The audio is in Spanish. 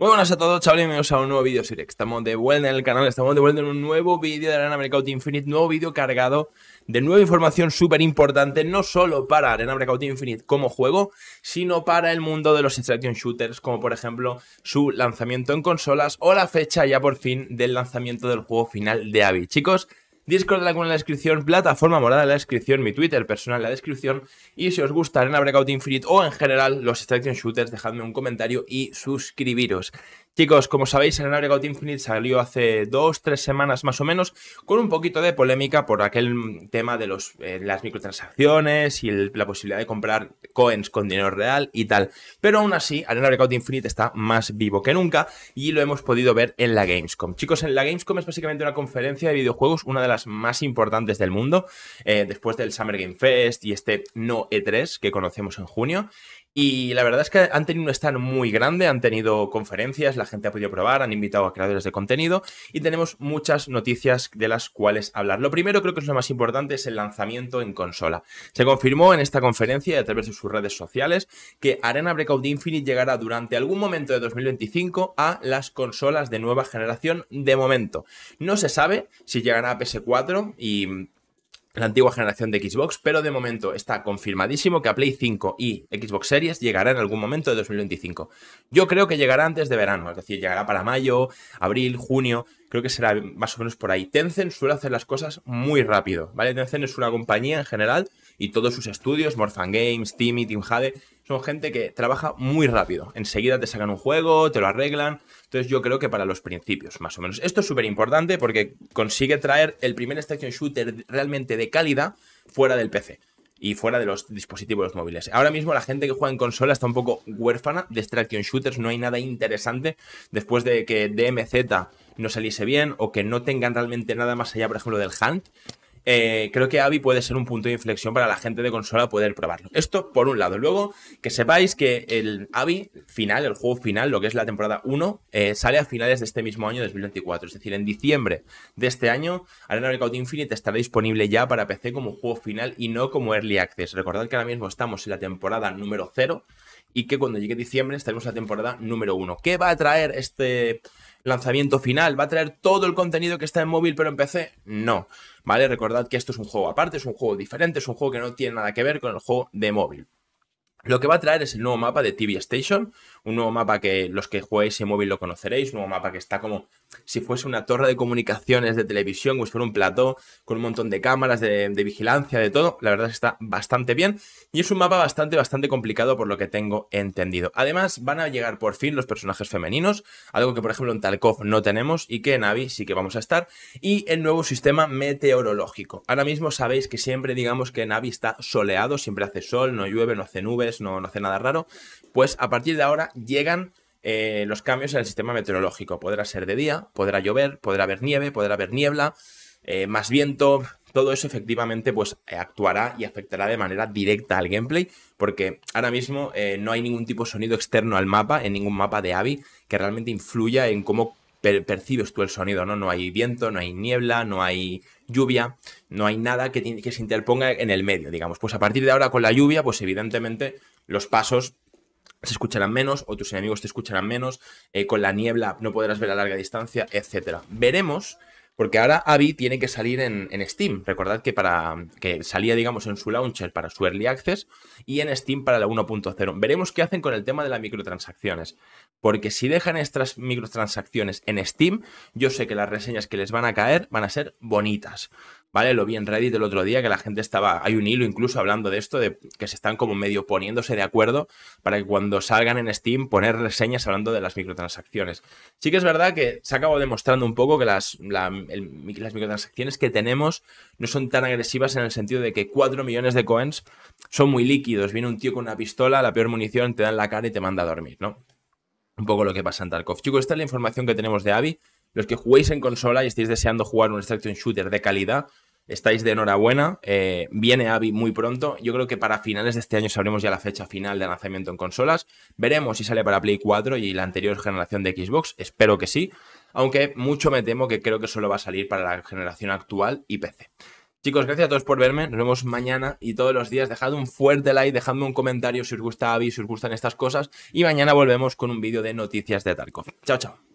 Muy buenas a todos, chavales, bienvenidos a un nuevo vídeo Sirex. Estamos de vuelta en el canal, estamos de vuelta en un nuevo vídeo de Arena Breakout Infinite, nuevo vídeo cargado de nueva información súper importante, no solo para Arena Breakout Infinite como juego, sino para el mundo de los extraction shooters, como por ejemplo su lanzamiento en consolas o la fecha ya por fin del lanzamiento del juego final de Avi. Chicos, Discord de la en la descripción, plataforma morada en la descripción, mi Twitter personal en la descripción. Y si os gusta Arena Breakout Infinite o en general los Extraction Shooters, dejadme un comentario y suscribiros. Chicos, como sabéis, el Breakout Infinite salió hace dos, tres semanas más o menos, con un poquito de polémica por aquel tema de los, eh, las microtransacciones y la posibilidad de comprar coins con dinero real y tal. Pero aún así, Arena recout Infinite está más vivo que nunca y lo hemos podido ver en la Gamescom. Chicos, en la Gamescom es básicamente una conferencia de videojuegos, una de las más importantes del mundo, eh, después del Summer Game Fest y este no E3 que conocemos en junio. Y la verdad es que han tenido un stand muy grande, han tenido conferencias, la gente ha podido probar, han invitado a creadores de contenido y tenemos muchas noticias de las cuales hablar. Lo primero, creo que es lo más importante, es el lanzamiento en consola. Se confirmó en esta conferencia y a través de sus redes sociales que Arena Breakout Infinite llegará durante algún momento de 2025 a las consolas de nueva generación de momento. No se sabe si llegará a PS4 y la antigua generación de Xbox, pero de momento está confirmadísimo que a Play 5 y Xbox Series llegará en algún momento de 2025. Yo creo que llegará antes de verano, es decir, llegará para mayo, abril, junio, creo que será más o menos por ahí. Tencent suele hacer las cosas muy rápido, ¿vale? Tencent es una compañía en general y todos sus estudios, Morphan Games, Timmy, Team Jade, son gente que trabaja muy rápido. Enseguida te sacan un juego, te lo arreglan. Entonces yo creo que para los principios, más o menos. Esto es súper importante porque consigue traer el primer extraction shooter realmente de calidad fuera del PC y fuera de los dispositivos móviles. Ahora mismo la gente que juega en consola está un poco huérfana de extraction shooters, no hay nada interesante después de que DMZ no saliese bien o que no tengan realmente nada más allá, por ejemplo, del Hunt. Eh, creo que Avi puede ser un punto de inflexión para la gente de consola poder probarlo. Esto por un lado. Luego, que sepáis que el Avi final, el juego final, lo que es la temporada 1, eh, sale a finales de este mismo año 2024. Es decir, en diciembre de este año, Arena Breakout Infinite estará disponible ya para PC como juego final y no como Early Access. Recordad que ahora mismo estamos en la temporada número 0 y que cuando llegue diciembre estaremos en la temporada número 1. ¿Qué va a traer este lanzamiento final, va a traer todo el contenido que está en móvil pero en PC. No, ¿vale? Recordad que esto es un juego aparte, es un juego diferente, es un juego que no tiene nada que ver con el juego de móvil. Lo que va a traer es el nuevo mapa de TV Station, un nuevo mapa que los que jugáis en móvil lo conoceréis, un nuevo mapa que está como si fuese una torre de comunicaciones de televisión, o pues fuera un plató con un montón de cámaras, de, vigilancia, de todo. La verdad es que está bastante bien y es un mapa bastante, bastante complicado por lo que tengo entendido. Además, van a llegar por fin los personajes femeninos, algo que por ejemplo en Talkov no tenemos y que en Avi sí que vamos a estar, y el nuevo sistema meteorológico. Ahora mismo sabéis que siempre digamos que en Avi está soleado, siempre hace sol, no llueve, no hace nubes, no, no hace nada raro. Pues a partir de ahora llegan eh, los cambios en el sistema meteorológico. Podrá ser de día, podrá llover, podrá haber nieve, podrá haber niebla, eh, más viento. Todo eso efectivamente pues actuará y afectará de manera directa al gameplay porque ahora mismo eh, no hay ningún tipo de sonido externo al mapa, en ningún mapa de AVI que realmente influya en cómo percibes tú el sonido, ¿no? No hay viento, no hay niebla, no hay lluvia, no hay nada que, que se interponga en el medio, digamos. Pues a partir de ahora con la lluvia, pues evidentemente los pasos se escucharán menos o tus enemigos te escucharán menos, eh, con la niebla no podrás ver a larga distancia, etc. Veremos, porque ahora Avi tiene que salir en, en, Steam. Recordad que, para, que salía, digamos, en su launcher para su Early Access y en Steam para la 1.0. Veremos qué hacen con el tema de las microtransacciones. Porque si dejan estas microtransacciones en Steam, yo sé que las reseñas que les van a caer van a ser bonitas. ¿vale? Lo vi en Reddit el otro día que la gente estaba, hay un hilo incluso hablando de esto, de que se están como medio poniéndose de acuerdo para que cuando salgan en Steam poner reseñas hablando de las microtransacciones. Sí que es verdad que se acabó demostrando un poco que las, las microtransacciones que tenemos no son tan agresivas en el sentido de que 4 millones de coins son muy líquidos. Viene un tío con una pistola, la peor munición, te dan la cara y te manda a dormir, ¿no? Un poco lo que pasa en Tarkov. Chicos, esta es la información que tenemos de Avi. Los que juguéis en consola y estáis deseando jugar un extraction shooter de calidad, estáis de enhorabuena. Eh, viene Avi muy pronto. Yo creo que para finales de este año sabremos ya la fecha final de lanzamiento en consolas. Veremos si sale para Play 4 y la anterior generación de Xbox. Espero que sí. Aunque mucho me temo que creo que solo va a salir para la generación actual y PC. Chicos, gracias a todos por verme. Nos vemos mañana y todos los días. Dejad un fuerte like, dejadme un comentario si os gusta Avi, si os gustan estas cosas. Y mañana volvemos con un vídeo de noticias de Tarkov. Chao, chao.